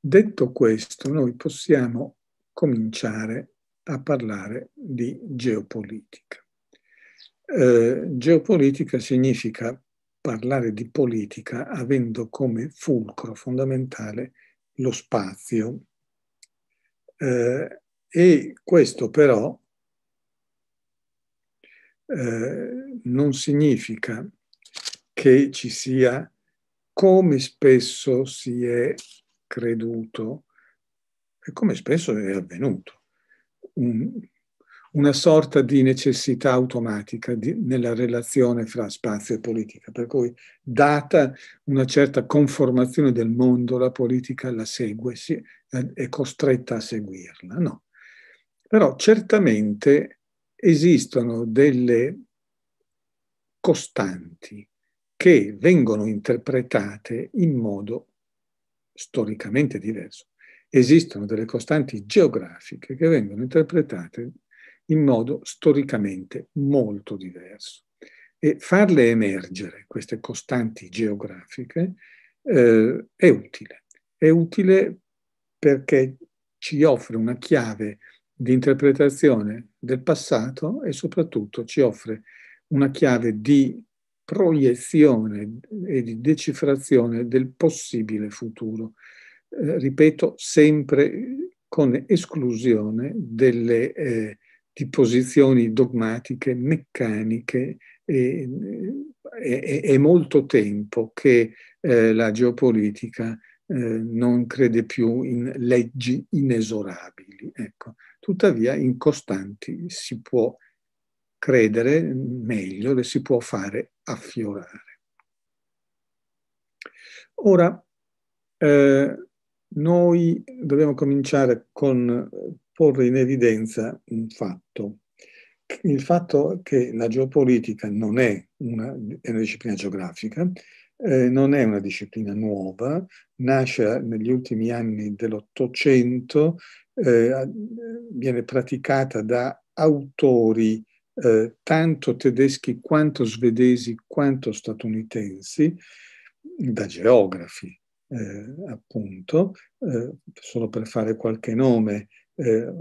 Detto questo, noi possiamo cominciare a parlare di geopolitica. Eh, geopolitica significa parlare di politica avendo come fulcro fondamentale lo spazio. Eh, e questo però eh, non significa che ci sia, come spesso si è creduto, e come spesso è avvenuto, un, una sorta di necessità automatica di, nella relazione fra spazio e politica, per cui data una certa conformazione del mondo, la politica la segue, si, è costretta a seguirla. No. Però certamente esistono delle costanti che vengono interpretate in modo storicamente diverso, esistono delle costanti geografiche che vengono interpretate in modo storicamente molto diverso. E farle emergere, queste costanti geografiche, eh, è utile. È utile perché ci offre una chiave di interpretazione del passato e soprattutto ci offre una chiave di proiezione e di decifrazione del possibile futuro. Eh, ripeto, sempre con esclusione delle eh, di posizioni dogmatiche, meccaniche eh, e, e, e molto tempo che eh, la geopolitica eh, non crede più in leggi inesorabili. Ecco. Tuttavia in costanti si può credere meglio le si può fare affiorare. Ora, eh, noi dobbiamo cominciare con eh, porre in evidenza un fatto, il fatto che la geopolitica non è una, è una disciplina geografica, eh, non è una disciplina nuova, nasce negli ultimi anni dell'Ottocento, eh, viene praticata da autori eh, tanto tedeschi quanto svedesi quanto statunitensi, da geografi eh, appunto, eh, solo per fare qualche nome, eh,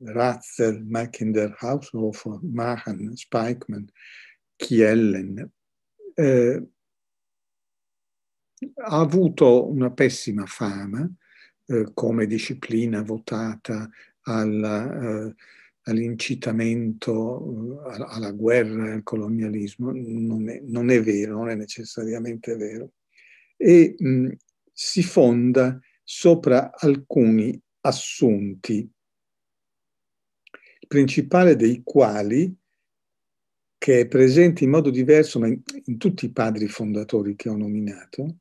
Ratzel, Mackinder, Haushofer, Mahan, Spikeman, Kiellen, eh, ha avuto una pessima fama eh, come disciplina votata alla eh, all'incitamento eh, alla guerra e al colonialismo, non è, non è, vero, non è necessariamente vero, e mh, mm, si fonda sopra alcuni assunti, il principale dei quali, che è presente in modo diverso ma in, in tutti i padri fondatori che ho nominato,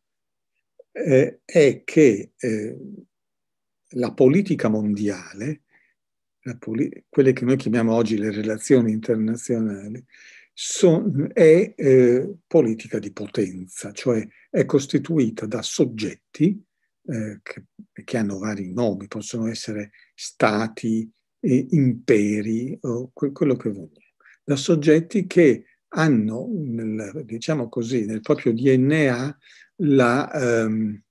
eh, è che eh, la politica mondiale poli- quelle che noi chiamiamo oggi le relazioni internazionali, son, è eh, politica di potenza, cioè è costituita da soggetti eh, che, che, hanno vari nomi, possono essere stati, eh, imperi o que- quello che vogliono, da soggetti che hanno, nel, diciamo così, nel proprio DNA la, ehm,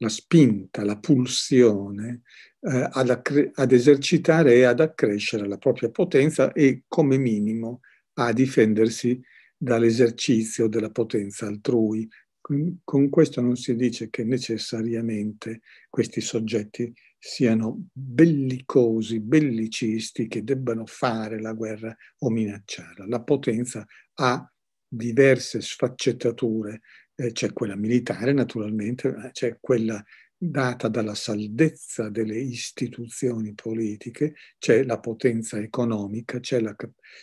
la spinta, la pulsione eh, ad, ad, esercitare e ad accrescere la propria potenza e come minimo a difendersi dall'esercizio della potenza altrui. Con, questo non si dice che necessariamente questi soggetti siano bellicosi, bellicisti, che debbano fare la guerra o minacciarla. La potenza ha diverse sfaccettature, eh, c'è quella militare naturalmente, c'è quella data dalla saldezza delle istituzioni politiche, c'è la potenza economica, c'è, la,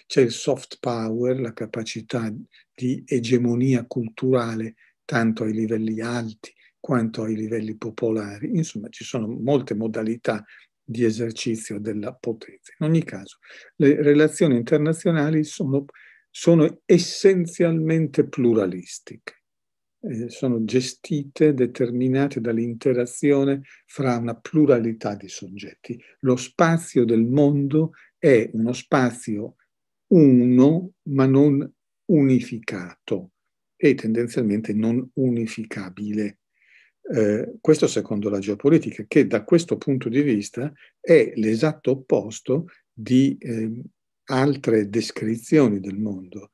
c'è il soft power, la capacità di egemonia culturale tanto ai livelli alti quanto ai livelli popolari. Insomma, ci sono molte modalità di esercizio della potenza. In ogni caso, le relazioni internazionali sono, sono essenzialmente pluralistiche eh, sono gestite, determinate dall'interazione fra una pluralità di soggetti. Lo spazio del mondo è uno spazio uno, ma non unificato e tendenzialmente non unificabile. Eh, questo secondo la geopolitica, che da questo punto di vista è l'esatto opposto di eh, altre descrizioni del mondo,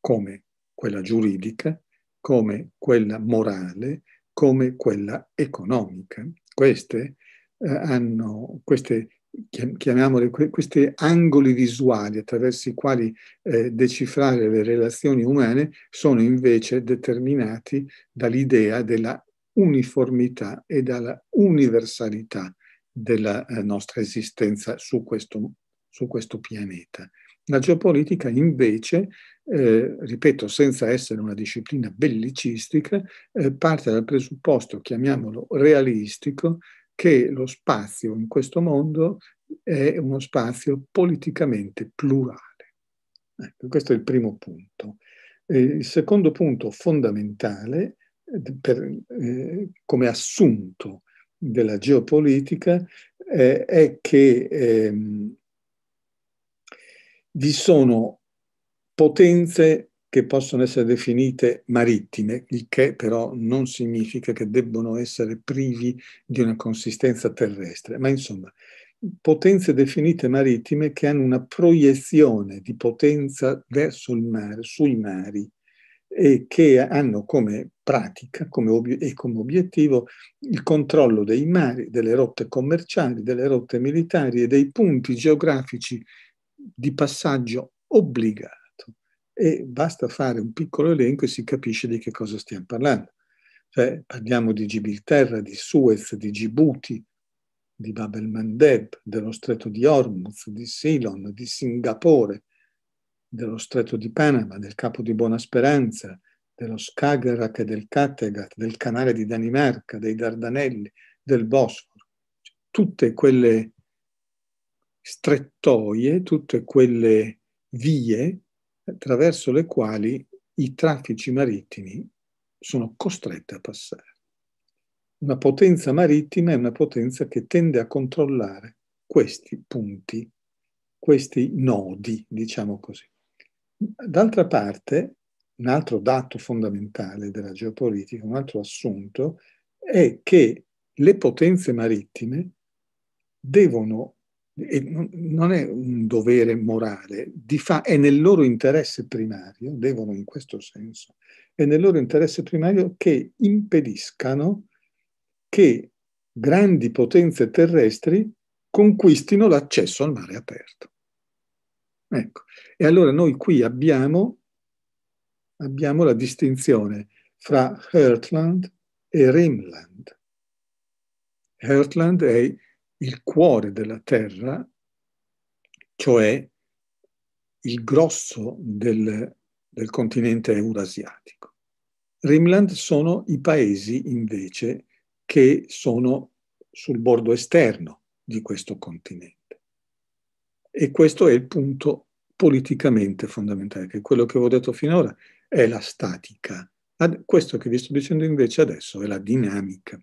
come quella giuridica, come quella morale, come quella economica. Queste eh, hanno, queste, chiamiamole, questi angoli visuali attraverso i quali eh, decifrare le relazioni umane sono invece determinati dall'idea della uniformità e dalla universalità della eh, nostra esistenza su questo, su questo pianeta. La geopolitica invece eh, ripeto, senza essere una disciplina bellicistica, eh, parte dal presupposto, chiamiamolo realistico, che lo spazio in questo mondo è uno spazio politicamente plurale. Ecco, questo è il primo punto. Eh, il secondo punto fondamentale, eh, per, eh, come assunto della geopolitica, è che ehm, vi sono potenze che possono essere definite marittime, il che però non significa che debbano essere privi di una consistenza terrestre, ma insomma potenze definite marittime che hanno una proiezione di potenza verso il mare, sui mari, e che hanno come pratica come e come obiettivo il controllo dei mari, delle rotte commerciali, delle rotte militari e dei punti geografici di passaggio obbligati e basta fare un piccolo elenco e si capisce di che cosa stiamo parlando. Cioè, parliamo di Gibilterra, di Suez, di Djibouti, di Bab el-Mandeb, dello stretto di Hormuz, di Ceylon, di Singapore, dello stretto di Panama, del Capo di Buona Speranza, dello Skagerrak e del Kattegat, del canale di Danimarca, dei Dardanelli, del Bosforo. Cioè, tutte quelle strettoie, tutte quelle vie attraverso le quali i traffici marittimi sono costretti a passare. Una potenza marittima è una potenza che tende a controllare questi punti, questi nodi, diciamo così. D'altra parte, un altro dato fondamentale della geopolitica, un altro assunto, è che le potenze marittime devono non, è un dovere morale, di fa, è nel loro interesse primario, devono in questo senso, è nel loro interesse primario che impediscano che grandi potenze terrestri conquistino l'accesso al mare aperto. Ecco. E allora noi qui abbiamo, abbiamo la distinzione fra Heartland e Rimland. Heartland è il cuore della terra, cioè il grosso del, del continente eurasiatico. Rimland sono i paesi invece che sono sul bordo esterno di questo continente. E questo è il punto politicamente fondamentale, che quello che ho detto finora è la statica. Questo che vi sto dicendo invece adesso è la dinamica.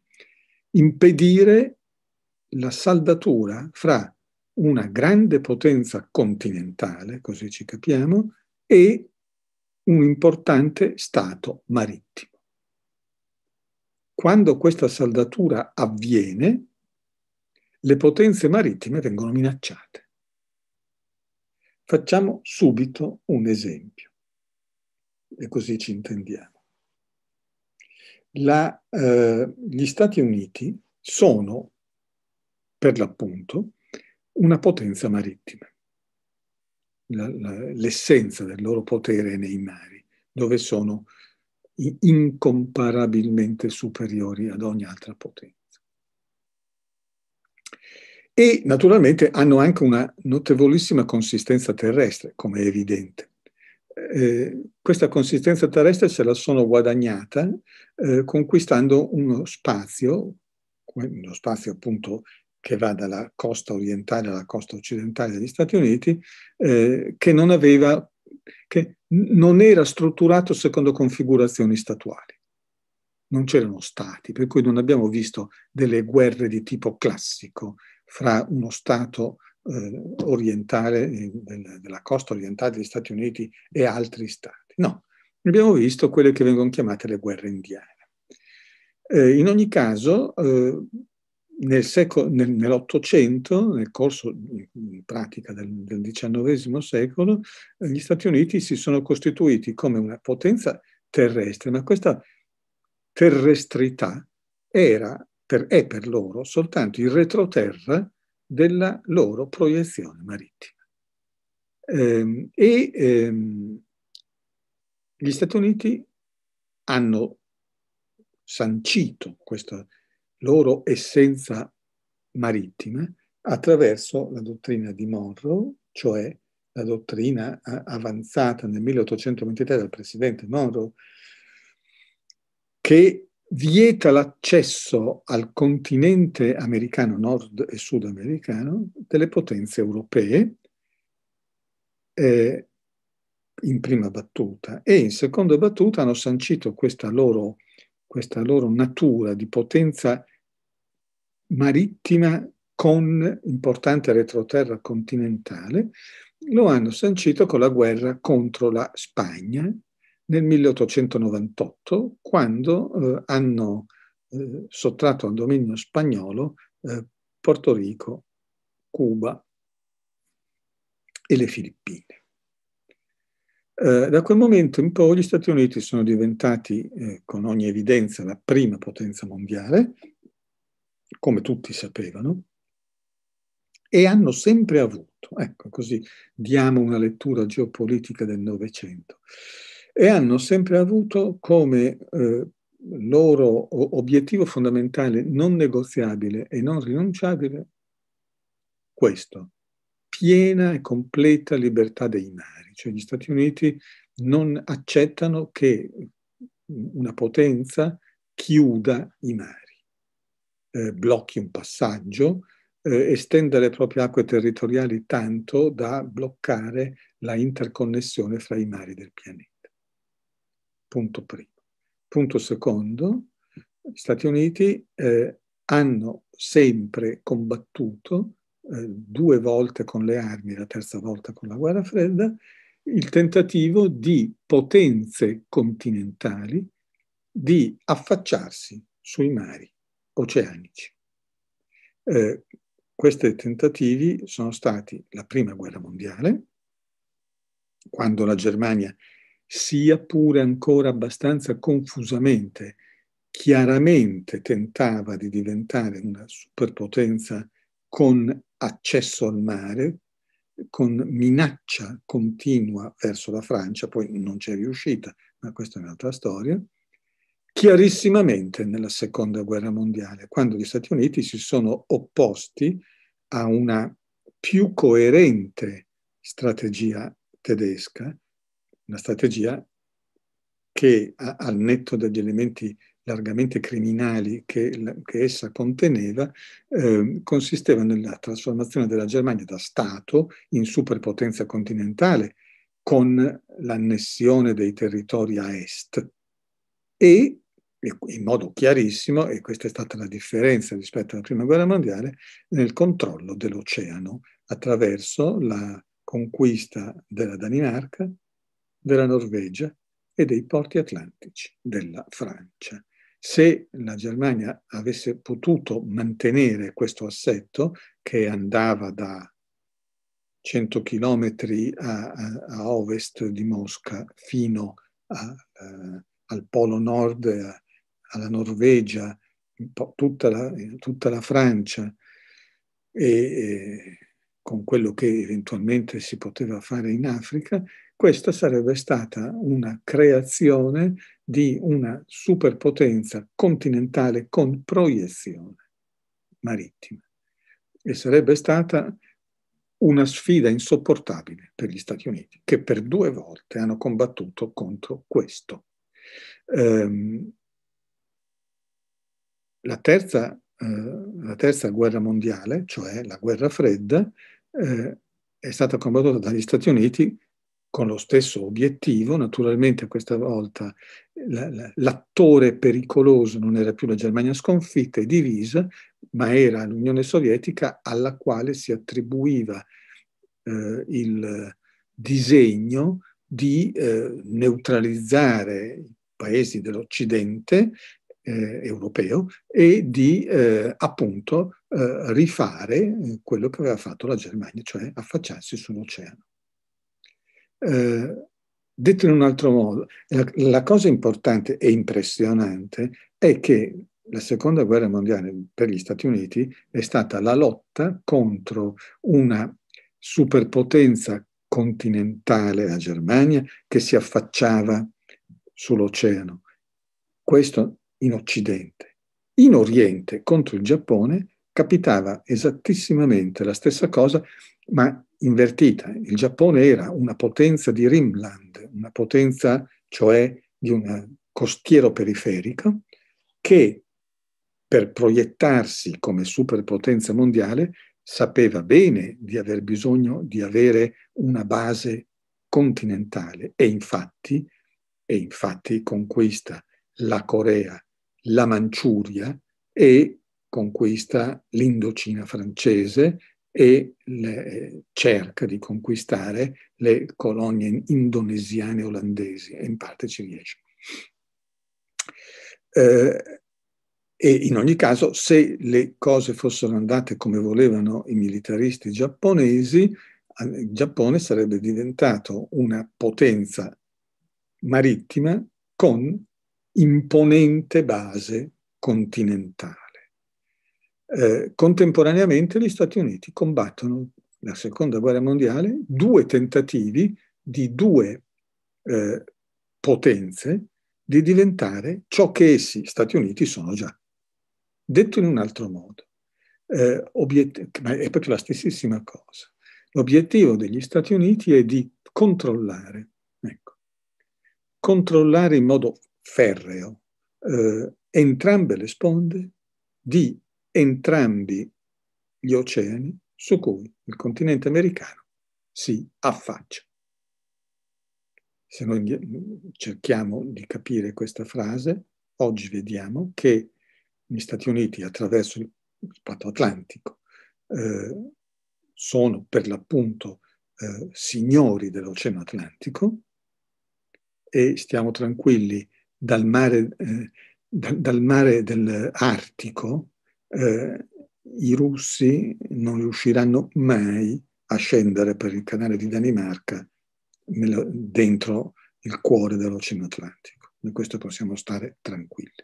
Impedire la saldatura fra una grande potenza continentale, così ci capiamo, e un importante stato marittimo. Quando questa saldatura avviene, le potenze marittime vengono minacciate. Facciamo subito un esempio, e così ci intendiamo. La, eh, gli Stati Uniti sono per l'appunto, una potenza marittima. La, la, l'essenza del loro potere è nei mari, dove sono incomparabilmente superiori ad ogni altra potenza. E naturalmente hanno anche una notevolissima consistenza terrestre, come è evidente. Eh, questa consistenza terrestre se la sono guadagnata eh, conquistando uno spazio, uno spazio appunto che va dalla costa orientale alla costa occidentale degli Stati Uniti, eh, che, non aveva, che non era strutturato secondo configurazioni statuali. Non c'erano stati, per cui non abbiamo visto delle guerre di tipo classico fra uno Stato eh, orientale, eh, della costa orientale degli Stati Uniti e altri Stati. No, abbiamo visto quelle che vengono chiamate le guerre indiane. Eh, in ogni caso, eh, nel secolo, nel, nell'Ottocento, nel corso in pratica del, del XIX secolo, gli Stati Uniti si sono costituiti come una potenza terrestre, ma questa terrestrità era per, è per loro soltanto il retroterra della loro proiezione marittima. Ehm, e ehm, gli Stati Uniti hanno sancito questo loro essenza marittima attraverso la dottrina di Monroe, cioè la dottrina eh, avanzata nel 1823 dal presidente Monroe, che vieta l'accesso al continente americano, nord e sudamericano, delle potenze europee, eh, in prima battuta, e in seconda battuta hanno sancito questa loro questa loro natura di potenza marittima con importante retroterra continentale, lo hanno sancito con la guerra contro la Spagna nel 1898, quando eh, hanno eh, sottratto al dominio spagnolo eh, Porto Rico, Cuba e le Filippine. Eh, da quel momento in poi gli Stati Uniti sono diventati eh, con ogni evidenza la prima potenza mondiale, come tutti sapevano, e hanno sempre avuto, ecco così diamo una lettura geopolitica del Novecento, e hanno sempre avuto come eh, loro obiettivo fondamentale non negoziabile e non rinunciabile questo, piena e completa libertà dei mari cioè gli Stati Uniti non accettano che una potenza chiuda i mari, eh, blocchi un passaggio, eh, estenda le proprie acque territoriali tanto da bloccare la interconnessione fra i mari del pianeta. Punto primo. Punto secondo, gli Stati Uniti eh, hanno sempre combattuto eh, due volte con le armi, la terza volta con la guerra fredda, il tentativo di potenze continentali di affacciarsi sui mari oceanici. Eh, questi tentativi sono stati la prima guerra mondiale, quando la Germania, sia pure ancora abbastanza confusamente, chiaramente tentava di diventare una superpotenza con accesso al mare, con minaccia continua verso la Francia, poi non c'è riuscita, ma questa è un'altra storia, chiarissimamente nella Seconda Guerra Mondiale, quando gli Stati Uniti si sono opposti a una più coerente strategia tedesca, una strategia che al netto degli elementi largamente criminali che, che essa conteneva, eh, consisteva nella trasformazione della Germania da Stato in superpotenza continentale con l'annessione dei territori a est e in modo chiarissimo, e questa è stata la differenza rispetto alla Prima Guerra Mondiale, nel controllo dell'oceano attraverso la conquista della Danimarca, della Norvegia e dei porti atlantici della Francia. Se la Germania avesse potuto mantenere questo assetto, che andava da 100 km a, a, a ovest di Mosca fino a, eh, al polo nord, eh, alla Norvegia, tutta la, tutta la Francia, e, e con quello che eventualmente si poteva fare in Africa, questa sarebbe stata una creazione di una superpotenza continentale con proiezione marittima e sarebbe stata una sfida insopportabile per gli Stati Uniti, che per due volte hanno combattuto contro questo. Ehm, la, terza, eh, la terza, guerra mondiale, cioè la guerra fredda, eh, è stata combattuta dagli Stati Uniti con lo stesso obiettivo, naturalmente questa volta l'attore pericoloso non era più la Germania sconfitta e divisa, ma era l'Unione Sovietica alla quale si attribuiva eh, il disegno di eh, neutralizzare i paesi dell'Occidente eh, europeo e di eh, appunto eh, rifare eh, quello che aveva fatto la Germania, cioè affacciarsi sull'oceano. Eh, detto in un altro modo, la, la cosa importante e impressionante è che la seconda guerra mondiale per gli Stati Uniti è stata la lotta contro una superpotenza continentale, la Germania, che si affacciava sull'oceano. Questo in Occidente. In Oriente, contro il Giappone, capitava esattissimamente la stessa cosa, ma invertita. Il Giappone era una potenza di Rimland, una potenza cioè di un costiero periferico che per proiettarsi come superpotenza mondiale sapeva bene di aver bisogno di avere una base continentale e infatti, e infatti conquista la Corea, la Manciuria e conquista l'Indocina francese e le, eh, cerca di conquistare le colonie indonesiane e olandesi e in parte ci riesce. Eh, e in ogni caso, se le cose fossero andate come volevano i militaristi giapponesi, eh, il Giappone sarebbe diventato una potenza marittima con imponente base continentale. Eh, contemporaneamente gli Stati Uniti combattono la seconda guerra mondiale due tentativi di due eh, potenze di diventare ciò che essi, Stati Uniti, sono già. Detto in un altro modo, eh, ma è proprio la stessissima cosa. L'obiettivo degli Stati Uniti è di controllare, ecco, controllare in modo ferreo eh, entrambe le sponde di entrambi gli oceani su cui il continente americano si affaccia. Se noi cerchiamo di capire questa frase, oggi vediamo che gli Stati Uniti attraverso il patto atlantico eh, sono per l'appunto eh, signori dell'Oceano Atlantico e stiamo tranquilli dal mare, eh, da, dal mare dell'Artico eh, i russi non riusciranno mai a scendere per il canale di Danimarca nel, dentro il cuore dell'Oceano Atlantico. Di questo possiamo stare tranquilli.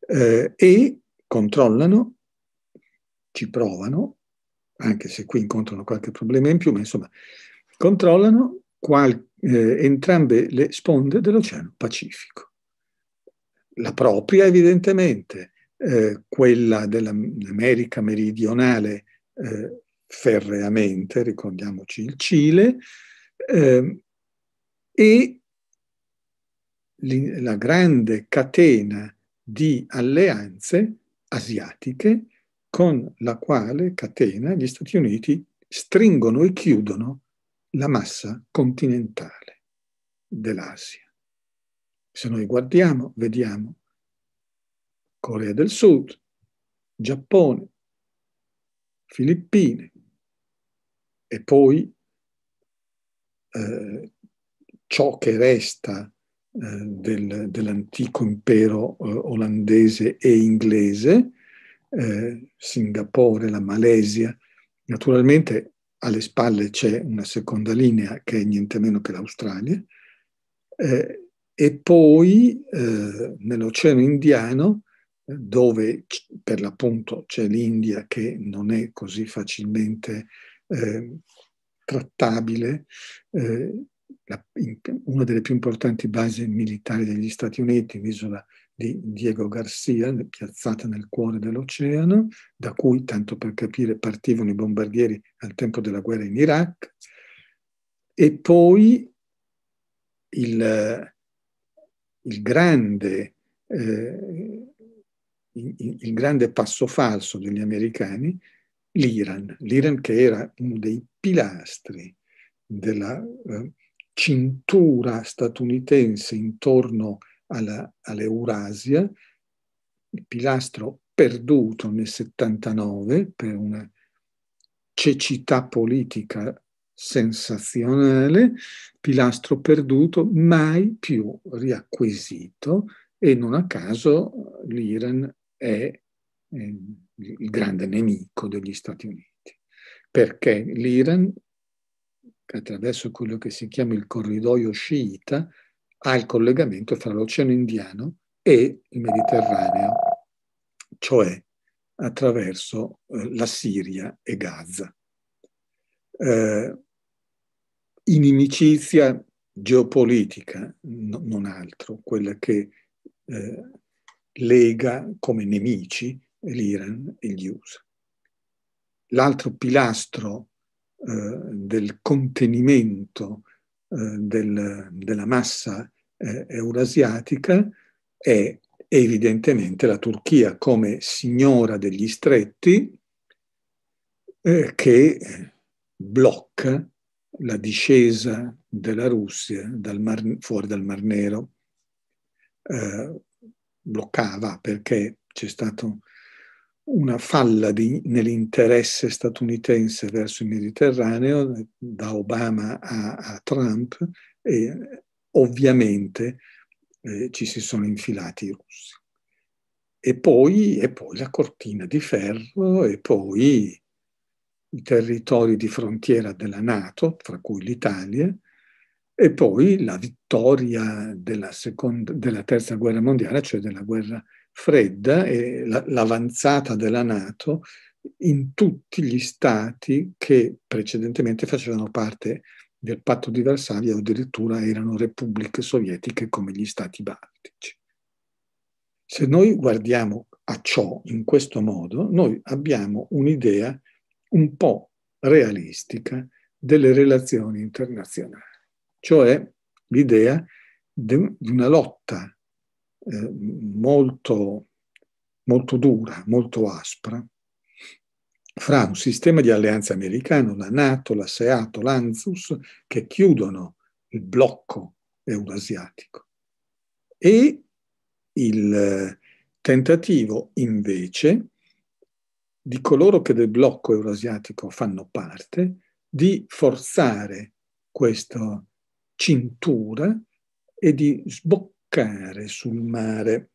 Eh, e controllano, ci provano, anche se qui incontrano qualche problema in più, ma insomma, controllano qual, eh, entrambe le sponde dell'Oceano Pacifico. La propria, evidentemente, eh, quella dell'America meridionale eh, ferreamente, ricordiamoci il Cile, eh, e la grande catena di alleanze asiatiche con la quale catena gli Stati Uniti stringono e chiudono la massa continentale dell'Asia. Se noi guardiamo, vediamo Corea del Sud, Giappone, Filippine e poi eh, ciò che resta eh, del, dell'antico impero eh, olandese e inglese, eh, Singapore, la Malesia. Naturalmente alle spalle c'è una seconda linea che è niente meno che l'Australia. Eh, e poi eh, nell'Oceano Indiano dove per l'appunto c'è l'India che non è così facilmente eh, trattabile, eh, la, in, una delle più importanti basi militari degli Stati Uniti, l'isola di Diego Garcia, piazzata nel cuore dell'oceano, da cui, tanto per capire, partivano i bombardieri al tempo della guerra in Iraq, e poi il, il grande eh, il grande passo falso degli americani, l'Iran, l'Iran che era uno dei pilastri della eh, cintura statunitense intorno all'Eurasia, il pilastro perduto nel 79 per una cecità politica sensazionale, pilastro perduto mai più riacquisito e non a caso l'Iran è il grande nemico degli Stati Uniti, perché l'Iran, attraverso quello che si chiama il corridoio sciita, ha il collegamento fra l'Oceano Indiano e il Mediterraneo, cioè attraverso eh, la Siria e Gaza. Eh, inimicizia geopolitica, no, non altro, quella che eh, lega come nemici l'Iran e gli USA. L'altro pilastro eh, del contenimento eh, del, della massa eh, eurasiatica è evidentemente la Turchia come signora degli stretti eh, che blocca la discesa della Russia dal mar, fuori dal Mar Nero. Eh, bloccava perché c'è stata una falla di, nell'interesse statunitense verso il Mediterraneo, da Obama a, a Trump, e ovviamente eh, ci si sono infilati i russi. E poi, e poi la cortina di ferro, e poi i territori di frontiera della Nato, fra cui l'Italia, e poi la vittoria della, seconda, della terza guerra mondiale, cioè della guerra fredda e la, l'avanzata della Nato in tutti gli stati che precedentemente facevano parte del patto di Varsavia o addirittura erano repubbliche sovietiche come gli stati baltici. Se noi guardiamo a ciò in questo modo, noi abbiamo un'idea un po' realistica delle relazioni internazionali cioè l'idea di una lotta eh, molto, molto dura, molto aspra, fra un sistema di alleanza americano, la Nato, la SEATO, l'ANZUS, che chiudono il blocco eurasiatico, e il eh, tentativo invece di coloro che del blocco eurasiatico fanno parte di forzare questo cintura e di sboccare sul mare.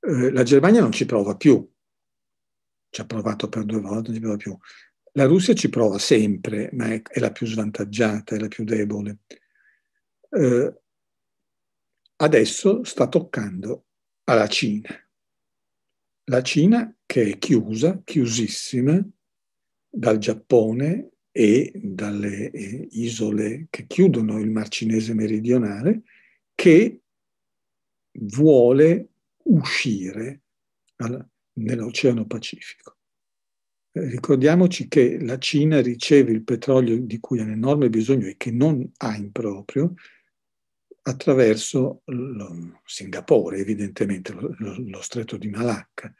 Eh, la Germania non ci prova più, ci ha provato per due volte, non ci prova più. La Russia ci prova sempre, ma è, è la più svantaggiata, è la più debole. Eh, adesso sta toccando alla Cina. La Cina che è chiusa, chiusissima, dal Giappone, e dalle eh, isole che chiudono il Mar Cinese meridionale, che vuole uscire nell'Oceano Pacifico. Eh, ricordiamoci che la Cina riceve il petrolio di cui ha un enorme bisogno e che non ha in proprio attraverso lo, Singapore, evidentemente lo, lo, stretto di Malacca,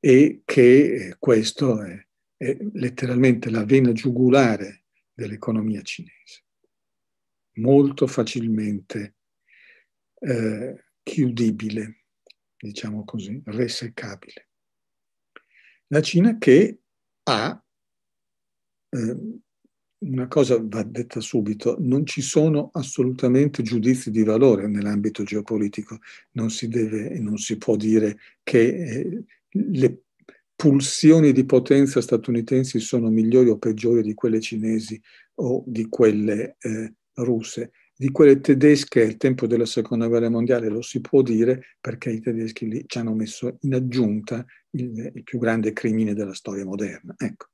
e che eh, questo è è letteralmente la vena giugulare dell'economia cinese. Molto facilmente eh, chiudibile, diciamo così, resecabile. La Cina che ha, eh, una cosa va detta subito, non ci sono assolutamente giudizi di valore nell'ambito geopolitico, non si deve e non si può dire che eh, le pulsioni di potenza statunitensi sono migliori o peggiori di quelle cinesi o di quelle eh, russe. Di quelle tedesche al tempo della seconda guerra mondiale lo si può dire perché i tedeschi lì ci hanno messo in aggiunta il, il più grande crimine della storia moderna. Ecco,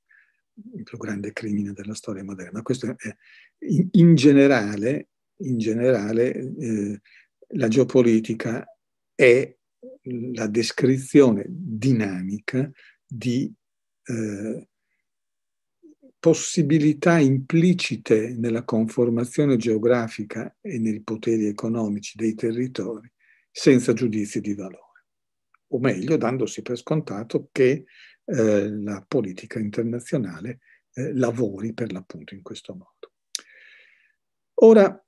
il più grande crimine della storia moderna. Questo è, in, in generale, in generale eh, la geopolitica è la descrizione dinamica di eh, possibilità implicite nella conformazione geografica e nei poteri economici dei territori senza giudizi di valore, o meglio dandosi per scontato che eh, la politica internazionale eh, lavori per l'appunto in questo modo. Ora,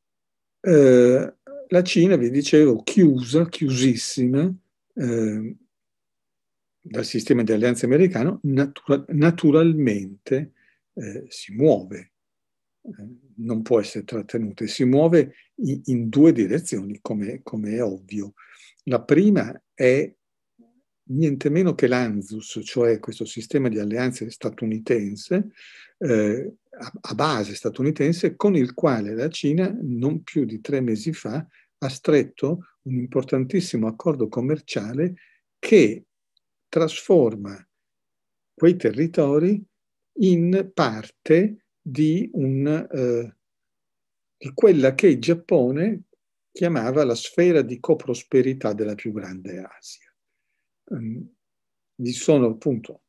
eh, la Cina, vi dicevo, chiusa, chiusissima, eh, dal sistema di alleanze americano natura, naturalmente eh, si muove, eh, non può essere trattenuto e si muove in, in due direzioni, come, come, è ovvio. La prima è niente meno che l'ANZUS, cioè questo sistema di alleanze statunitense, eh, a, a base statunitense, con il quale la Cina non più di tre mesi fa ha stretto un importantissimo accordo commerciale che trasforma quei territori in parte di, un, eh, di quella che il Giappone chiamava la sfera di coprosperità della più grande Asia. Um, sono appunto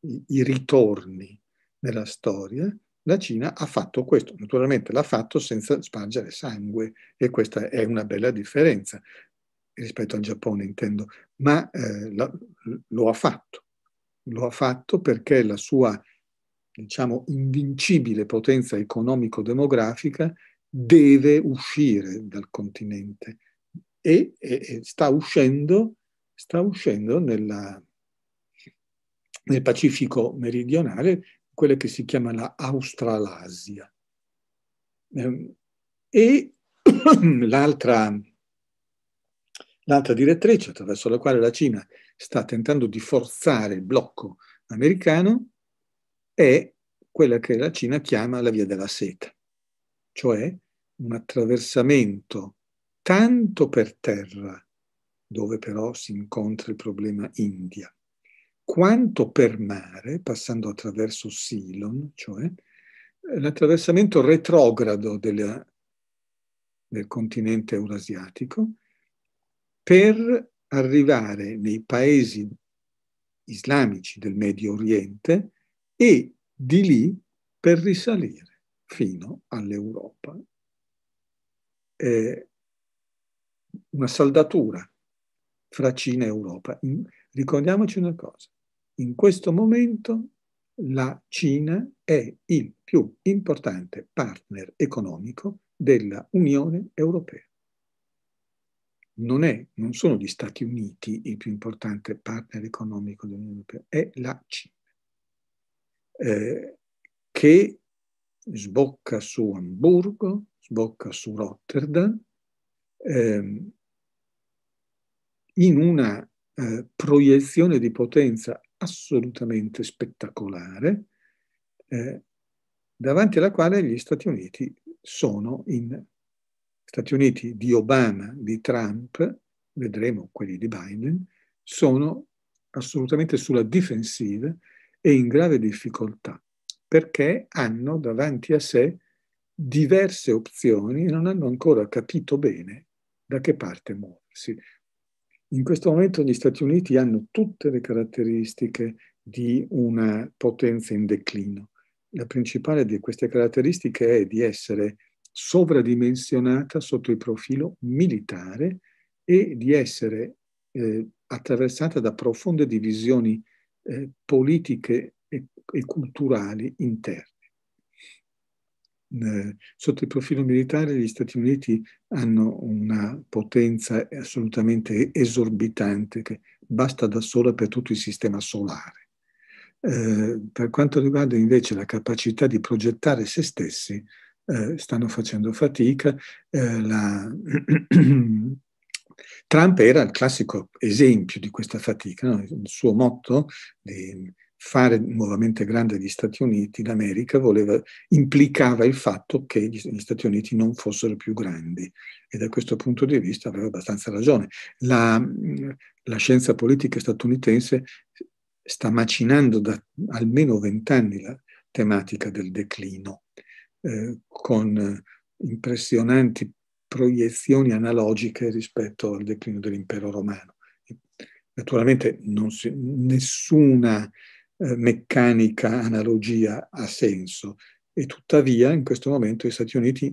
i, i ritorni nella storia, la Cina ha fatto questo. Naturalmente l'ha fatto senza spargere sangue e questa è una bella differenza rispetto al Giappone, intendo, ma eh, lo ha fatto. Lo ha fatto perché la sua, diciamo, invincibile potenza economico-demografica deve uscire dal continente e, e, e sta uscendo, sta uscendo nella, nel Pacifico meridionale, quella che si chiama la Australasia. Ehm, e l'altra L'altra direttrice attraverso la quale la Cina sta tentando di forzare il blocco americano è quella che la Cina chiama la via della seta, cioè un attraversamento tanto per terra, dove però si incontra il problema India, quanto per mare, passando attraverso Silon, cioè eh, l'attraversamento retrogrado della, del continente eurasiatico, per arrivare nei paesi islamici del Medio Oriente e di lì per risalire fino all'Europa. Eh, una saldatura fra Cina e Europa. Ricordiamoci una cosa, in questo momento la Cina è il più importante partner economico della Unione Europea non, è, non sono gli Stati Uniti il più importante partner economico dell'Unione Europea, è la Cina, eh, che sbocca su Hamburgo, sbocca su Rotterdam, ehm, in una eh, proiezione di potenza assolutamente spettacolare, eh, davanti alla quale gli Stati Uniti sono in Stati Uniti di Obama, di Trump, vedremo quelli di Biden, sono assolutamente sulla difensiva e in grave difficoltà perché hanno davanti a sé diverse opzioni e non hanno ancora capito bene da che parte muoversi. In questo momento gli Stati Uniti hanno tutte le caratteristiche di una potenza in declino. La principale di queste caratteristiche è di essere sovradimensionata sotto il profilo militare e di essere eh, attraversata da profonde divisioni eh, politiche e, e, culturali interne. Eh, sotto il profilo militare gli Stati Uniti hanno una potenza assolutamente esorbitante che basta da sola per tutto il sistema solare. Eh, per quanto riguarda invece la capacità di progettare se stessi, eh, stanno facendo fatica. Eh, la... Trump era il classico esempio di questa fatica, no? il suo motto di fare nuovamente grande gli Stati Uniti, d'America voleva, implicava il fatto che gli, Stati Uniti non fossero più grandi e da questo punto di vista aveva abbastanza ragione. La, la scienza politica statunitense sta macinando da almeno vent'anni la tematica del declino eh, con impressionanti proiezioni analogiche rispetto al declino dell'impero romano. Naturalmente si, nessuna eh, meccanica analogia ha senso e tuttavia in questo momento gli Stati Uniti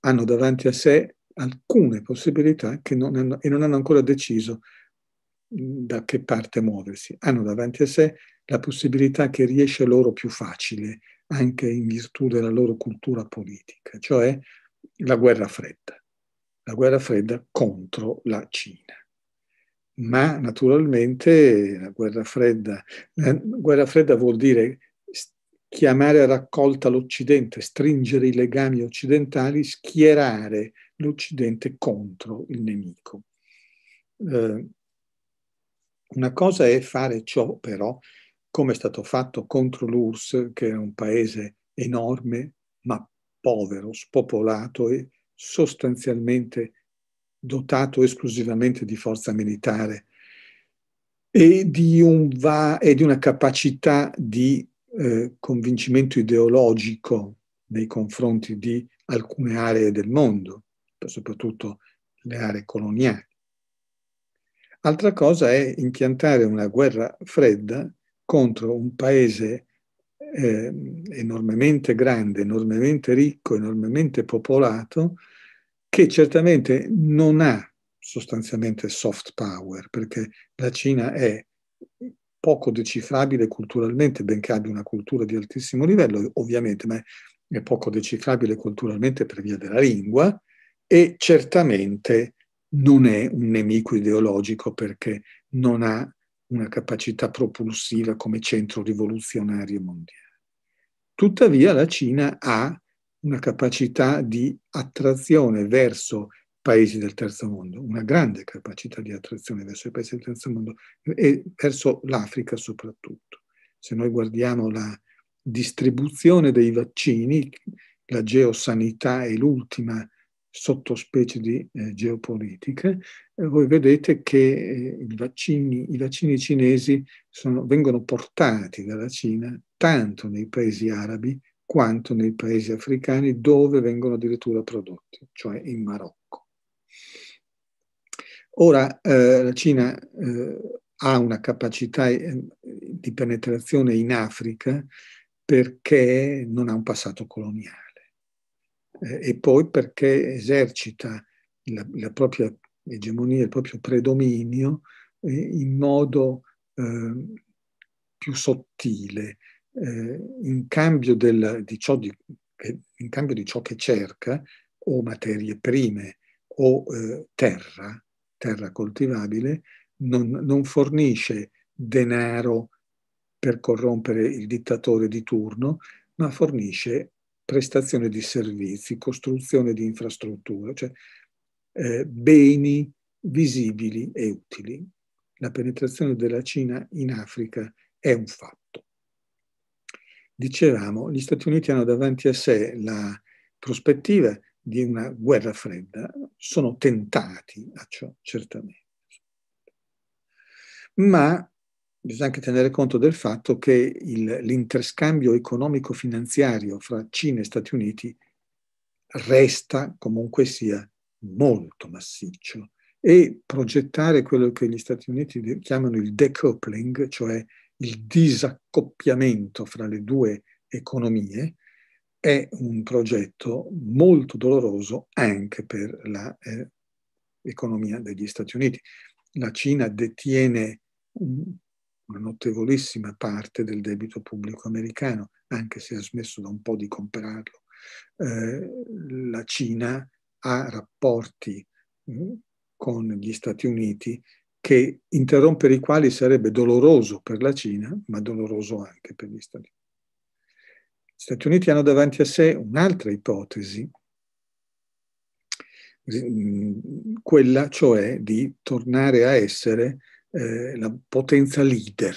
hanno davanti a sé alcune possibilità non hanno, e non hanno ancora deciso da che parte muoversi. Hanno davanti a sé la possibilità che riesce loro più facile, anche in virtù della loro cultura politica, cioè la guerra fredda, la guerra fredda contro la Cina. Ma naturalmente la guerra fredda, la guerra fredda vuol dire chiamare a raccolta l'Occidente, stringere i legami occidentali, schierare l'Occidente contro il nemico. Eh, una cosa è fare ciò però come è stato fatto contro l'URSS, che era un paese enorme ma povero, spopolato e sostanzialmente dotato esclusivamente di forza militare e di, un va- e di una capacità di eh, convincimento ideologico nei confronti di alcune aree del mondo, soprattutto le aree coloniali. Altra cosa è impiantare una guerra fredda contro un paese eh, enormemente grande, enormemente ricco, enormemente popolato, che certamente non ha sostanzialmente soft power, perché la Cina è poco decifrabile culturalmente, benché abbia una cultura di altissimo livello, ovviamente, ma è poco decifrabile culturalmente per via della lingua e certamente non è un nemico ideologico perché non ha una capacità propulsiva come centro rivoluzionario mondiale. Tuttavia la Cina ha una capacità di attrazione verso paesi del terzo mondo, una grande capacità di attrazione verso i paesi del terzo mondo e verso l'Africa soprattutto. Se noi guardiamo la distribuzione dei vaccini, la geosanità è l'ultima sottospecie di eh, geopolitiche, eh, voi vedete che eh, vaccini, i vaccini cinesi sono, vengono portati dalla Cina tanto nei paesi arabi quanto nei paesi africani dove vengono addirittura prodotti, cioè in Marocco. Ora eh, la Cina eh, ha una capacità eh, di penetrazione in Africa perché non ha un passato coloniale eh, e poi perché esercita la, la, propria egemonia, il proprio predominio eh, in modo ehm, più sottile, eh, in cambio, del, di di, in, cambio di ciò che, cerca, o materie prime o eh, terra, terra coltivabile, non, non fornisce denaro per corrompere il dittatore di turno, ma fornisce prestazione di servizi, costruzione di infrastrutture, cioè eh, beni visibili e utili. La penetrazione della Cina in Africa è un fatto. Dicevamo, gli Stati Uniti hanno davanti a sé la prospettiva di una guerra fredda, sono tentati a ciò, certamente. Ma bisogna anche tenere conto del fatto che l'interscambio economico-finanziario fra Cina e Stati Uniti resta comunque sia molto massiccio e progettare quello che gli Stati Uniti chiamano il decoupling, cioè il disaccoppiamento fra le due economie, è un progetto molto doloroso anche per l'economia eh, degli Stati Uniti. La Cina detiene un una notevolissima parte del debito pubblico americano, anche se ha smesso da un po' di comprarlo. Eh, la Cina ha rapporti mm, con gli Stati Uniti che interrompere i quali sarebbe doloroso per la Cina, ma doloroso anche per gli Stati Uniti. Gli Stati Uniti hanno davanti a sé un'altra ipotesi, mm, quella cioè di tornare a essere eh, la potenza leader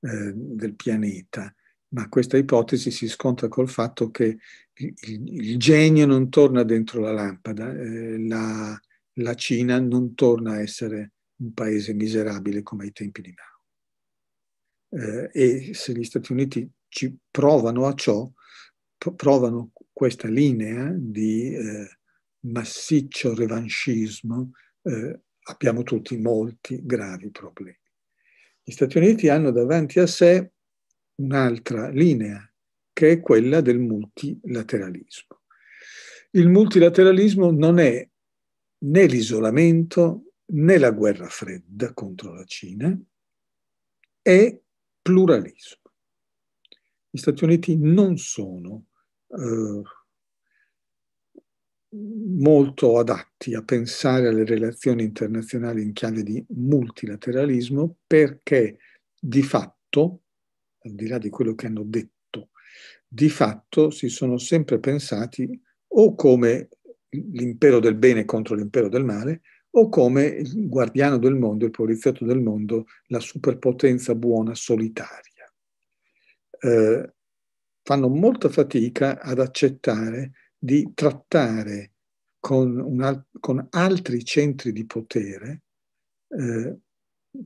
eh, del pianeta, ma questa ipotesi si scontra col fatto che il, il genio non torna dentro la lampada, eh, la, la Cina non torna a essere un paese miserabile come ai tempi di Mao. e se gli Stati Uniti ci provano a ciò, provano questa linea di massiccio revanchismo abbiamo tutti molti gravi problemi. Gli Stati Uniti hanno davanti a sé un'altra linea, che è quella del multilateralismo. Il multilateralismo non è né l'isolamento né la guerra fredda contro la Cina, è pluralismo. Gli Stati Uniti non sono eh, molto adatti a pensare alle relazioni internazionali in chiave di multilateralismo perché di fatto, al di là di quello che hanno detto, di fatto si sono sempre pensati o come l'impero del bene contro l'impero del male o come il guardiano del mondo, il poliziotto del mondo, la superpotenza buona solitaria. Eh, fanno molta fatica ad accettare di trattare con, un, con altri centri di potere, eh,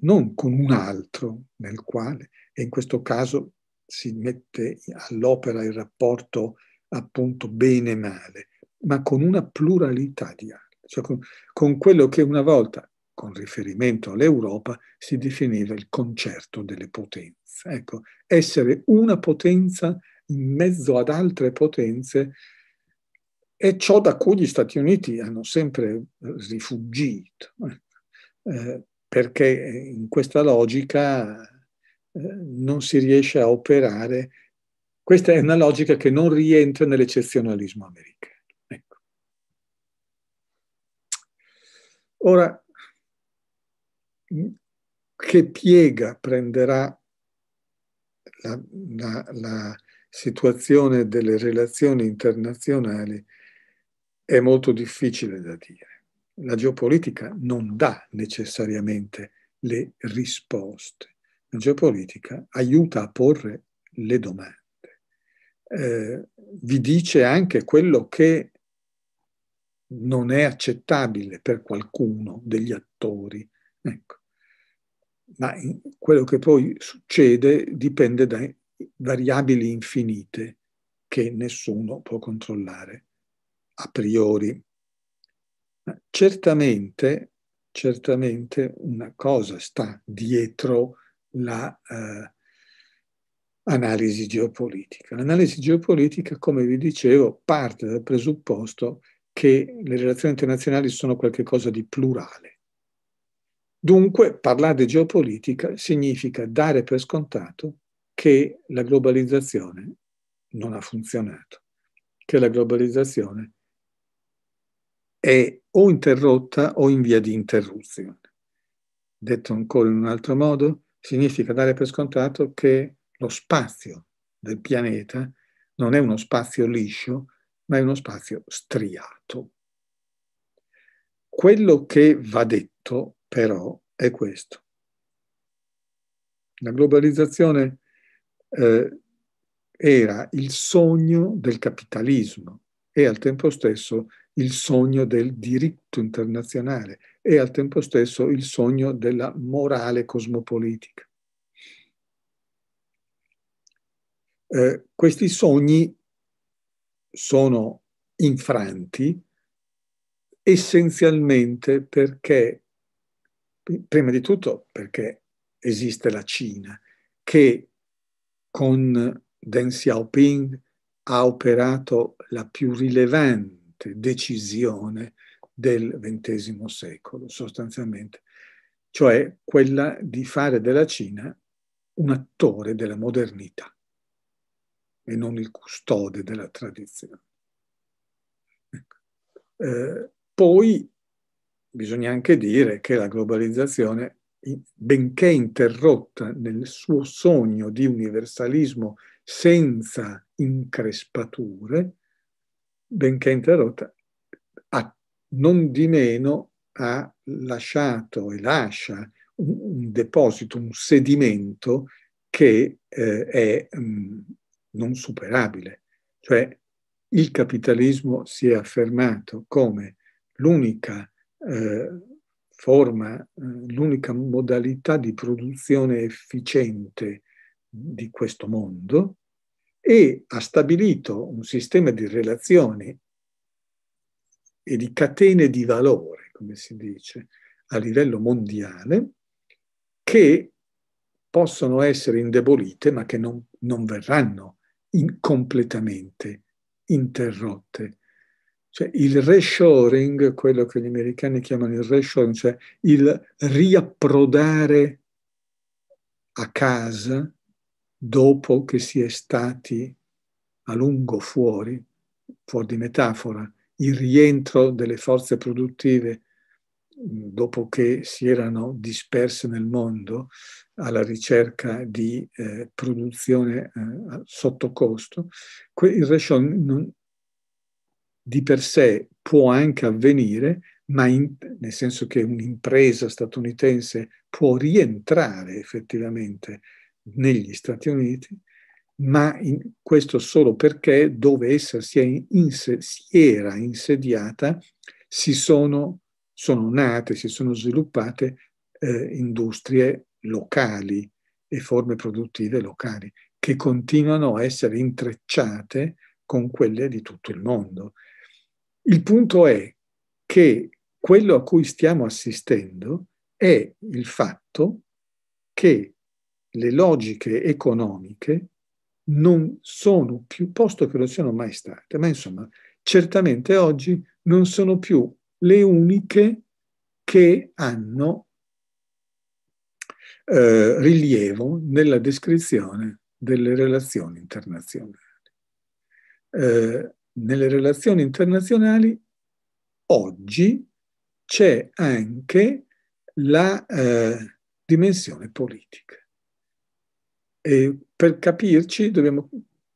non con un altro nel quale, e in questo caso si mette all'opera il rapporto appunto bene-male, ma con una pluralità di altri, cioè con, con quello che una volta, con riferimento all'Europa, si definiva il concerto delle potenze. Ecco, essere una potenza in mezzo ad altre potenze è ciò da cui gli Stati Uniti hanno sempre rifugito, eh, eh. eh, perché eh, in questa logica eh, non si riesce a operare. Questa è una logica che non rientra nell'eccezionalismo americano. Ecco. Ora, che piega prenderà la, la, la situazione delle relazioni internazionali è molto difficile da dire. La geopolitica non dà necessariamente le risposte. La geopolitica aiuta a porre le domande. Eh, vi dice anche quello che non è accettabile per qualcuno degli attori. Ecco. Ma quello che poi succede dipende da variabili infinite che nessuno può controllare a priori. certamente, certamente una cosa sta dietro la... Eh, geopolitica. L'analisi geopolitica, come vi dicevo, parte dal presupposto che le relazioni internazionali sono qualcosa di plurale. Dunque, parlare di geopolitica significa dare per scontato che la globalizzazione non ha funzionato, che la globalizzazione è o interrotta o in via di interruzione. Detto ancora in un altro modo, significa dare per scontato che lo spazio del pianeta non è uno spazio liscio, ma è uno spazio striato. Quello che va detto però è questo. La globalizzazione eh, era il sogno del capitalismo e al tempo stesso il sogno del diritto internazionale e al tempo stesso il sogno della morale cosmopolitica. Eh, questi sogni sono infranti essenzialmente perché, prima di tutto perché esiste la Cina, che con Deng Xiaoping ha operato la più rilevante forte decisione del XX secolo, sostanzialmente, cioè quella di fare della Cina un attore della modernità e non il custode della tradizione. Ecco. Eh, poi bisogna anche dire che la globalizzazione, benché interrotta nel suo sogno di universalismo senza increspature, benché interrotta, ha, non di meno ha lasciato e lascia un, un deposito, un sedimento che eh, è mh, mm, non superabile. Cioè il capitalismo si è affermato come l'unica eh, forma, eh, l'unica modalità di produzione efficiente di questo mondo e ha stabilito un sistema di relazioni e di catene di valore, come si dice, a livello mondiale, che possono essere indebolite ma che non, non verranno in, completamente interrotte. Cioè il reshoring, quello che gli americani chiamano il reshoring, cioè il riapprodare a casa dopo che si è stati a lungo fuori, fuori di metafora, il rientro delle forze produttive mm, dopo che si erano disperse nel mondo alla ricerca di eh, produzione eh, sotto costo, il ration non, di per sé può anche avvenire, ma in, nel senso che un'impresa statunitense può rientrare effettivamente negli Stati Uniti, ma questo solo perché dove essa si, in, si era insediata si sono, sono, nate, si sono sviluppate eh, industrie locali e forme produttive locali che continuano a essere intrecciate con quelle di tutto il mondo. Il punto è che quello a cui stiamo assistendo è il fatto che le logiche economiche non sono più, posto che lo siano mai state, ma insomma, certamente oggi non sono più le uniche che hanno eh, rilievo nella descrizione delle relazioni internazionali. Eh, nelle relazioni internazionali oggi c'è anche la eh, dimensione politica. E per capirci dobbiamo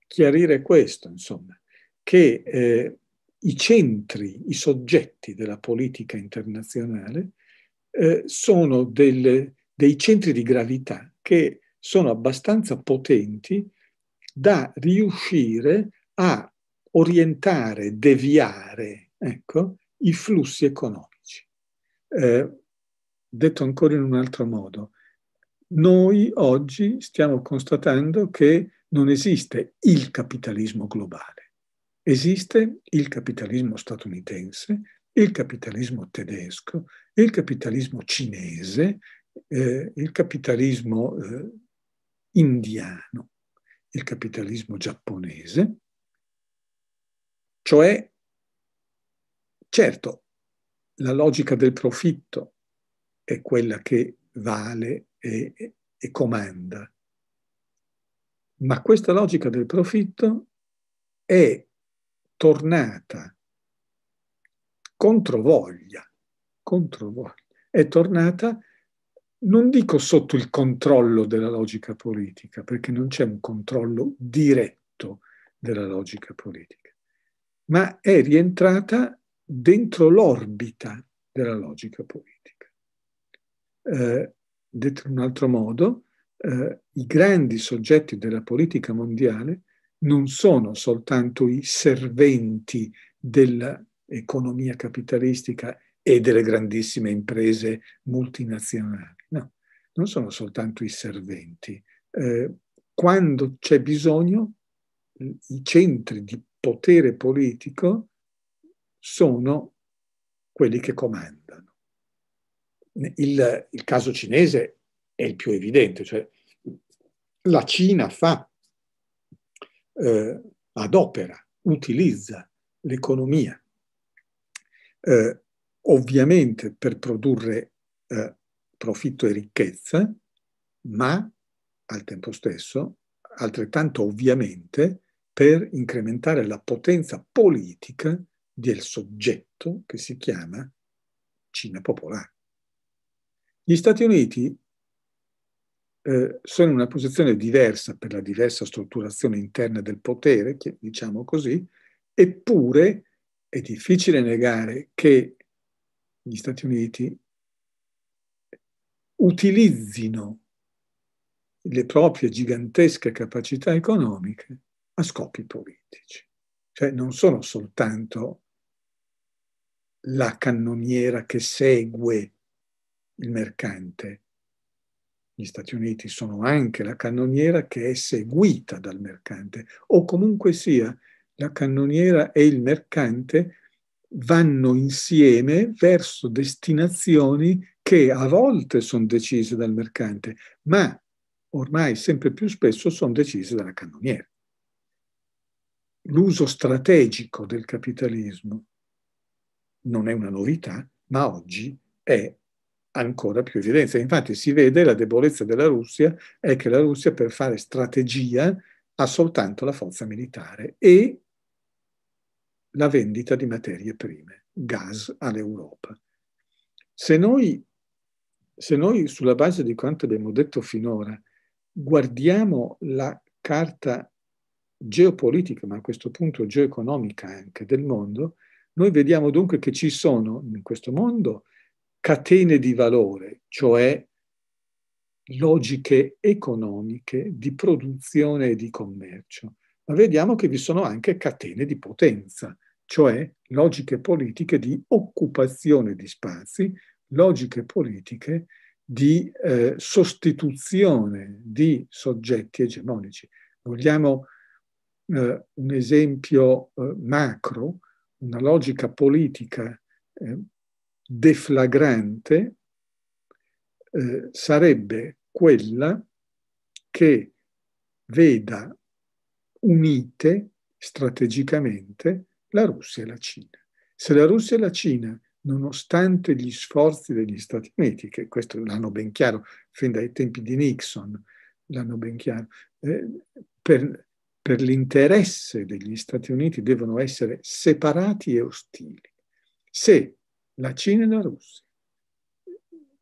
chiarire questo, insomma, che eh, i centri, i soggetti della politica internazionale eh, sono del, dei centri di gravità che sono abbastanza potenti da riuscire a orientare, deviare ecco, i flussi economici. Eh, detto ancora in un altro modo, noi oggi stiamo constatando che non esiste il capitalismo globale, esiste il capitalismo statunitense, il capitalismo tedesco, il capitalismo cinese, eh, il capitalismo eh, indiano, il capitalismo giapponese. Cioè, certo, la logica del profitto è quella che vale e, e, comanda. Ma questa logica del profitto è tornata controvoglia, controvoglia, è tornata, non dico sotto il controllo della logica politica, perché non c'è un controllo diretto della logica politica, ma è rientrata dentro l'orbita della logica politica. Eh, Detto in un altro modo, eh, i grandi soggetti della politica mondiale non sono soltanto i serventi dell'economia capitalistica e delle grandissime imprese multinazionali, no, non sono soltanto i serventi. Eh, quando c'è bisogno, i centri di potere politico sono quelli che comandano. Il, il caso cinese è il più evidente, cioè la Cina fa, eh, adopera, utilizza l'economia, eh, ovviamente per produrre eh, profitto e ricchezza, ma al tempo stesso, altrettanto ovviamente, per incrementare la potenza politica del soggetto che si chiama Cina popolare. Gli Stati Uniti eh, sono in una posizione diversa per la diversa strutturazione interna del potere, diciamo così, eppure è difficile negare che gli Stati Uniti utilizzino le proprie gigantesche capacità economiche a scopi politici. Cioè non sono soltanto la cannoniera che segue il mercante. Gli Stati Uniti sono anche la cannoniera che è seguita dal mercante, o comunque sia, la cannoniera e il mercante vanno insieme verso destinazioni che a volte sono decise dal mercante, ma ormai sempre più spesso sono decise dalla cannoniera. L'uso strategico del capitalismo non è una novità, ma oggi è ancora più evidenza. Infatti si vede la debolezza della Russia è che la Russia per fare strategia ha soltanto la forza militare e la vendita di materie prime, gas all'Europa. Se noi, se noi sulla base di quanto abbiamo detto finora guardiamo la carta geopolitica, ma a questo punto geoeconomica anche del mondo, noi vediamo dunque che ci sono in questo mondo catene di valore, cioè logiche economiche di produzione e di commercio, ma vediamo che vi sono anche catene di potenza, cioè logiche politiche di occupazione di spazi, logiche politiche di eh, sostituzione di soggetti egemonici. Vogliamo eh, un esempio eh, macro, una logica politica eh, deflagrante eh, sarebbe quella che veda unite strategicamente la Russia e la Cina. Se la Russia e la Cina, nonostante gli sforzi degli Stati Uniti, che questo l'hanno ben chiaro fin dai tempi di Nixon, l'hanno ben chiaro, eh, per, per l'interesse degli Stati Uniti devono essere separati e ostili. Se la Cina e la Russia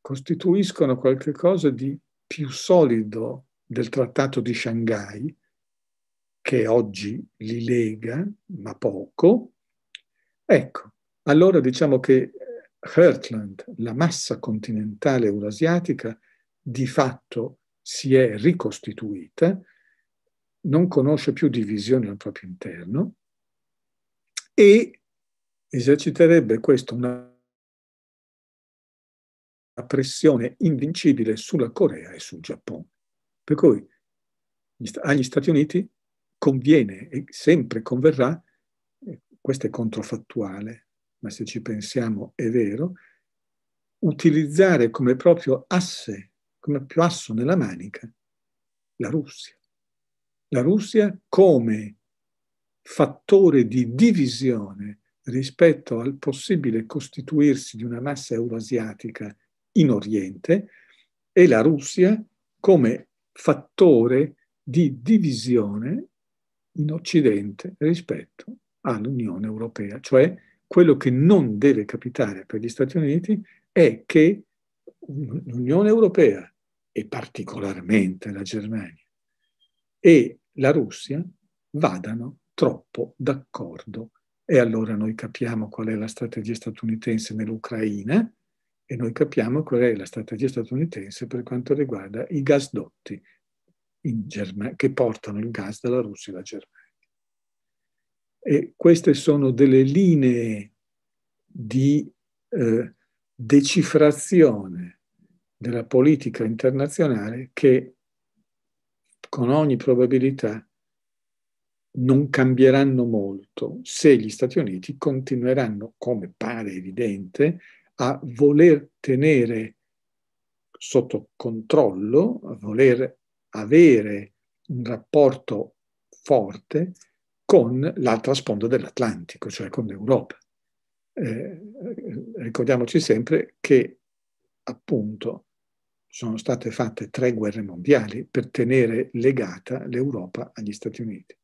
costituiscono qualcosa di più solido del trattato di Shanghai, che oggi li lega, ma poco. Ecco, allora diciamo che eh, Hertland, la massa continentale eurasiatica, di fatto si è ricostituita, non conosce più divisioni al proprio interno e eserciterebbe questo una pressione invincibile sulla Corea e sul Giappone. Per cui agli Stati Uniti conviene e sempre converrà, eh, questo è controfattuale, ma se ci pensiamo è vero, utilizzare come proprio asse, come più asso nella manica, la Russia. La Russia come fattore di divisione rispetto al possibile costituirsi di una massa euroasiatica in Oriente e la Russia come fattore di divisione in Occidente rispetto all'Unione Europea. Cioè quello che non deve capitare per gli Stati Uniti è che l'Unione Europea e particolarmente la Germania e la Russia vadano troppo d'accordo. E allora noi capiamo qual è la strategia statunitense nell'Ucraina, e noi capiamo qual è la strategia statunitense per quanto riguarda i gasdotti Germania, che portano il gas dalla Russia alla Germania. E queste sono delle linee di eh, decifrazione della politica internazionale che con ogni probabilità non cambieranno molto se gli Stati Uniti continueranno, come pare evidente, a voler tenere sotto controllo, a voler avere un rapporto forte con l'altra sponda dell'Atlantico, cioè con l'Europa. Eh, ricordiamoci sempre che appunto sono state fatte tre guerre mondiali per tenere legata l'Europa agli Stati Uniti.